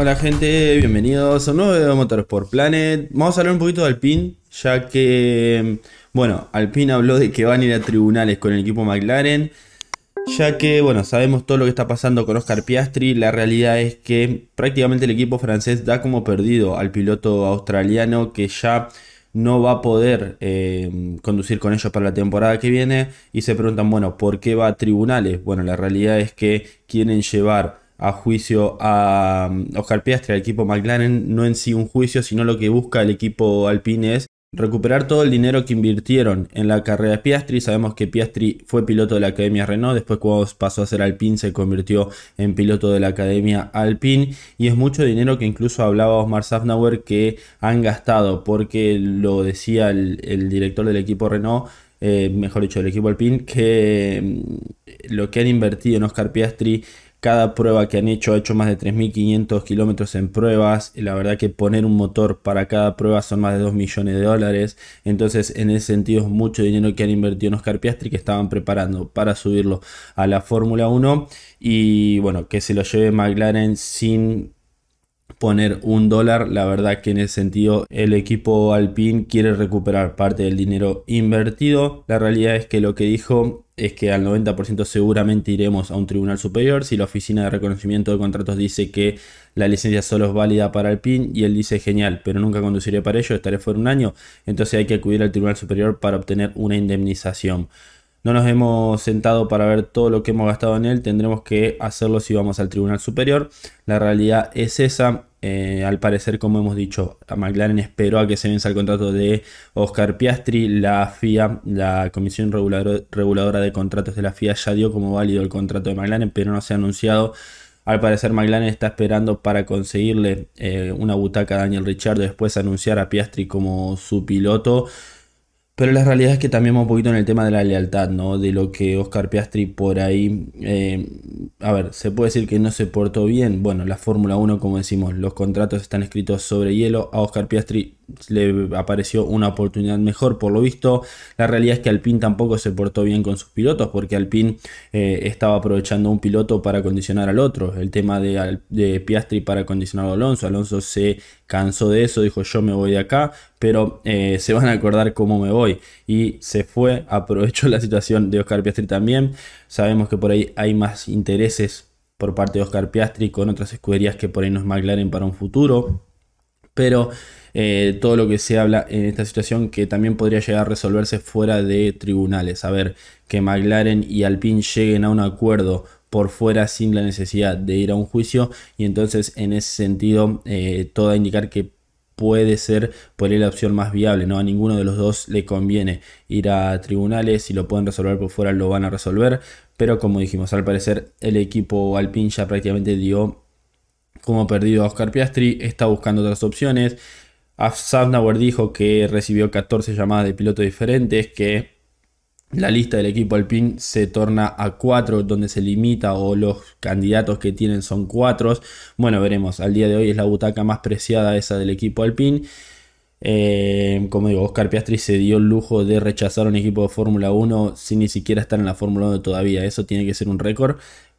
Hola gente, bienvenidos a un nuevo video de Motorsport Planet. Vamos a hablar un poquito de Alpine, ya que, bueno, Alpine habló de que van a ir a tribunales con el equipo McLaren, ya que, bueno, sabemos todo lo que está pasando con Oscar Piastri, la realidad es que prácticamente el equipo francés da como perdido al piloto australiano que ya no va a poder eh, conducir con ellos para la temporada que viene y se preguntan, bueno, ¿por qué va a tribunales? Bueno, la realidad es que quieren llevar a juicio a um, Oscar Piastri, al equipo McLaren, no en sí un juicio, sino lo que busca el equipo Alpine es recuperar todo el dinero que invirtieron en la carrera de Piastri. Sabemos que Piastri fue piloto de la Academia Renault, después cuando pasó a ser Alpine se convirtió en piloto de la Academia Alpine y es mucho dinero que incluso hablaba Osmar Safnauer que han gastado porque lo decía el, director del equipo Renault. Eh, mejor dicho, del equipo Alpine, que mm, lo que han invertido en Oscar Piastri cada prueba que han hecho ha hecho más de 3.500 kilómetros en pruebas. la verdad que poner un motor para cada prueba son más de 2 millones de dólares. Entonces en ese sentido es mucho dinero que han invertido en Oscar Piastri que estaban preparando para subirlo a la Fórmula 1. Y bueno, que se lo lleve McLaren sin poner un dólar, la verdad que en ese sentido el equipo Alpine quiere recuperar parte del dinero invertido. La realidad es que lo que dijo es que al 90% seguramente iremos a un tribunal superior. Si la oficina de reconocimiento de contratos dice que la licencia solo es válida para Alpine y él dice genial, pero nunca conduciré para ello, estaré fuera un año, entonces hay que acudir al tribunal superior para obtener una indemnización. No nos hemos sentado para ver todo lo que hemos gastado en él, tendremos que hacerlo si vamos al Tribunal Superior. La realidad es esa. Eh, al parecer, como hemos dicho, a McLaren esperó a que se venza el contrato de Oscar Piastri. La FIA, la Comisión Reguladora de Contratos de la FIA, ya dio como válido el contrato de McLaren, pero no se ha anunciado al parecer McLaren está esperando para conseguirle eh, una butaca a Daniel Richard y después anunciar a Piastri como su piloto. Pero la realidad es que también vamos un poquito en el tema de la lealtad, ¿no? De lo que Oscar Piastri por ahí. Eh, a ver, se puede decir que no se portó bien. Bueno, la Fórmula 1, como decimos, los contratos están escritos sobre hielo. A Oscar Piastri le apareció una oportunidad mejor, por lo visto. La realidad es que Alpine tampoco se portó bien con sus pilotos, porque Alpine eh, estaba aprovechando un piloto para condicionar al otro. El tema de, de Piastri para condicionar a Alonso. Alonso se cansó de eso, dijo yo me voy de acá pero eh, se van a acordar cómo me voy. Y se fue, aprovechó la situación de Oscar Piastri también. Sabemos que por ahí hay más intereses por parte de Oscar Piastri con otras escuderías que por ahí no es McLaren para un futuro. Pero eh, todo lo que se habla en esta situación que también podría llegar a resolverse fuera de tribunales. A ver, que McLaren y Alpine lleguen a un acuerdo por fuera sin la necesidad de ir a un juicio y entonces en ese sentido eh, todo a indicar que puede ser por ahí la opción más viable, ¿no? A ninguno de los dos le conviene ir a tribunales, si lo pueden resolver por fuera lo van a resolver, pero como dijimos, al parecer el equipo Alpine ya prácticamente dio como perdido a Oscar Piastri, está buscando otras opciones. Safnauer dijo que recibió 14 llamadas de pilotos diferentes, que la lista del equipo Alpine se torna a cuatro, donde se limita o los candidatos que tienen son cuatro. Bueno, veremos. Al día de hoy es la butaca más preciada esa del equipo Alpine. Eh, como digo, Oscar Piastri se dio el lujo de rechazar un equipo de Fórmula 1 sin ni siquiera estar en la Fórmula 1 todavía. Eso tiene que ser un récord.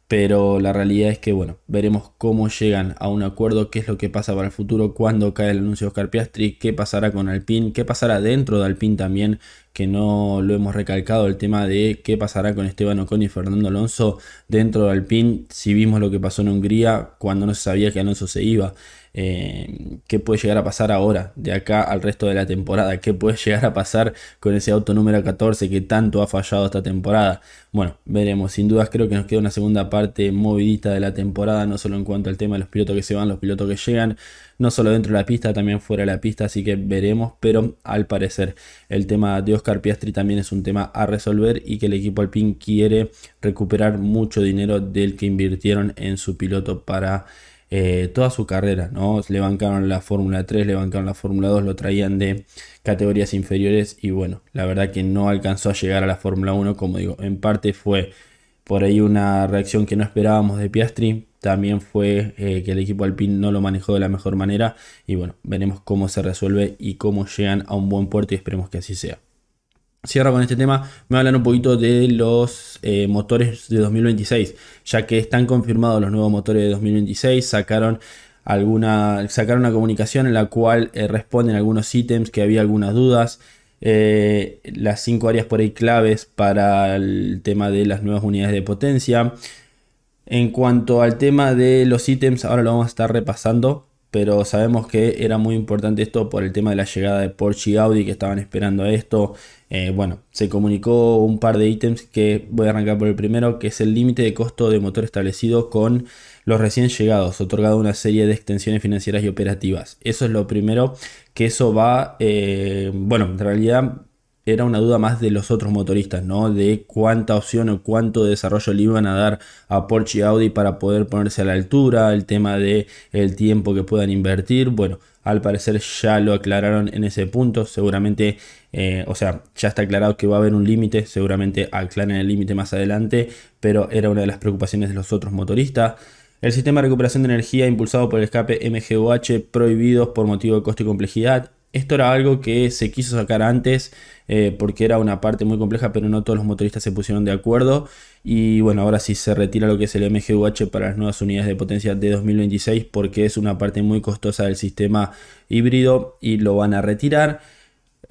Pero la realidad es que, bueno, veremos cómo llegan a un acuerdo, qué es lo que pasa para el futuro, cuándo cae el anuncio de Oscar Piastri, qué pasará con Alpine, qué pasará dentro de Alpine también que no lo hemos recalcado, el tema de qué pasará con Esteban Ocon y Fernando Alonso dentro del pin, si vimos lo que pasó en Hungría cuando no se sabía que Alonso se iba, eh, qué puede llegar a pasar ahora, de acá al resto de la temporada, qué puede llegar a pasar con ese auto número 14 que tanto ha fallado esta temporada. Bueno, veremos, sin dudas creo que nos queda una segunda parte movidita de la temporada, no solo en cuanto al tema de los pilotos que se van, los pilotos que llegan, no solo dentro de la pista, también fuera de la pista, así que veremos, pero al parecer el tema de Oscar Piastri también es un tema a resolver y que el equipo Alpine quiere recuperar mucho dinero del que invirtieron en su piloto para... Eh, toda su carrera, ¿no? Le bancaron la Fórmula 3, le bancaron la Fórmula 2, lo traían de categorías inferiores y bueno, la verdad que no alcanzó a llegar a la Fórmula 1, como digo, en parte fue por ahí una reacción que no esperábamos de Piastri, también fue eh, que el equipo Alpine no lo manejó de la mejor manera. Y bueno, veremos cómo se resuelve y cómo llegan a un buen puerto y esperemos que así sea. Cierro con este tema, me hablan un poquito de los eh, motores de 2026, ya que están confirmados los nuevos motores de 2026, sacaron alguna, sacaron una comunicación en la cual eh, responden algunos ítems que había algunas dudas, las cinco áreas por ahí claves para el tema de las nuevas unidades de potencia, en cuanto al tema de los ítems, ahora lo vamos a estar repasando, pero sabemos que era muy importante esto por el tema de la llegada de Porsche y Audi que estaban esperando esto. Eh, bueno, se comunicó un par de ítems que voy a arrancar por el primero, que es el límite de costo de motor establecido con los recién llegados, otorgado una serie de extensiones financieras y operativas. Eso es lo primero, que eso va, eh, bueno, en realidad era una duda más de los otros motoristas, ¿no? De cuánta opción o cuánto desarrollo le iban a dar a Porsche y Audi para poder ponerse a la altura, el tema de el tiempo que puedan invertir, bueno, al parecer ya lo aclararon en ese punto, seguramente, eh, o sea, ya está aclarado que va a haber un límite, seguramente aclaren el límite más adelante, pero era una de las preocupaciones de los otros motoristas. El sistema de recuperación de energía impulsado por el escape MGOH prohibidos por motivo de costo y complejidad. Esto era algo que se quiso sacar antes eh, porque era una parte muy compleja, pero no todos los motoristas se pusieron de acuerdo. Y bueno, ahora sí se retira lo que es el MGUH para las nuevas unidades de potencia de 2026 porque es una parte muy costosa del sistema híbrido y lo van a retirar.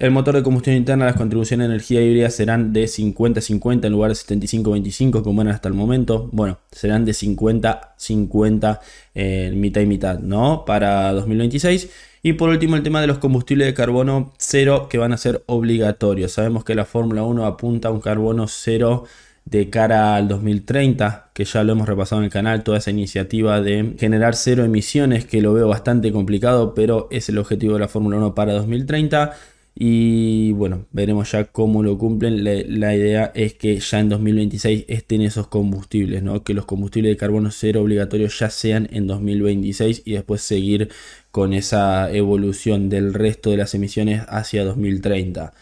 El motor de combustión interna, las contribuciones de energía híbrida serán de 50-50 en lugar de 75-25 como eran hasta el momento. Bueno, serán de 50-50 en mitad y mitad, ¿no? Para 2026. Y por último, el tema de los combustibles de carbono cero que van a ser obligatorios. Sabemos que la Fórmula 1 apunta a un carbono cero de cara al 2030, que ya lo hemos repasado en el canal, toda esa iniciativa de generar cero emisiones, que lo veo bastante complicado, pero es el objetivo de la Fórmula 1 para 2030. Y bueno, veremos ya cómo lo cumplen. La, idea es que ya en 2026 estén esos combustibles, ¿no? Que los combustibles de carbono cero obligatorios ya sean en 2026 y después seguir con esa evolución del resto de las emisiones hacia 2030.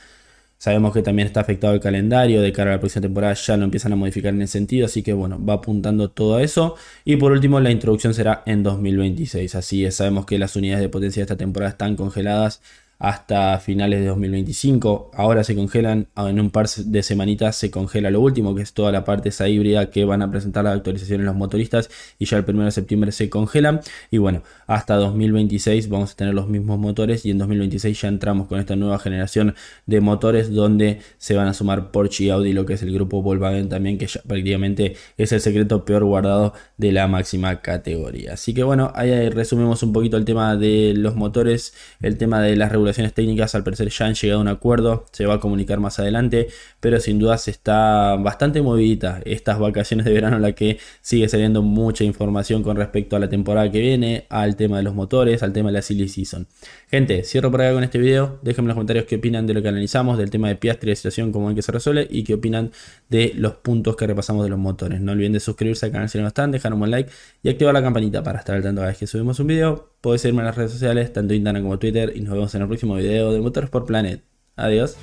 Sabemos que también está afectado el calendario de cara a la próxima temporada, ya lo empiezan a modificar en ese sentido, así que bueno, va apuntando todo eso. Y por último, la introducción será en 2026, así es, sabemos que las unidades de potencia de esta temporada están congeladas hasta finales de 2025. Ahora se congelan, ah, en un par de semanitas se congela lo último, que es toda la parte esa híbrida que van a presentar las actualizaciones los motoristas y ya el 1 de septiembre se congelan. Y bueno, hasta 2026 vamos a tener los mismos motores y en 2026 ya entramos con esta nueva generación de motores donde se van a sumar Porsche y Audi, lo que es el grupo Volkswagen también, que prácticamente es el secreto peor guardado de la máxima categoría. Así que bueno, ahí resumimos un poquito el tema de los motores, el tema de las regulaciones técnicas al parecer ya han llegado a un acuerdo, se va a comunicar más adelante, pero sin duda se está bastante movida estas vacaciones de verano la que sigue saliendo mucha información con respecto a la temporada que viene, al tema de los motores, al tema de la silly season. Gente, cierro por acá con este vídeo déjenme en los comentarios qué opinan de lo que analizamos, del tema de Piastri, de situación, cómo en que se resuelve y qué opinan de los puntos que repasamos de los motores. No olviden de suscribirse al canal si no están, dejar un like y activar la campanita para estar al tanto cada vez que subimos un video. Puedes seguirme en las redes sociales, tanto Instagram como Twitter, y nos vemos en el próximo video de Motorsport Planet. Adiós.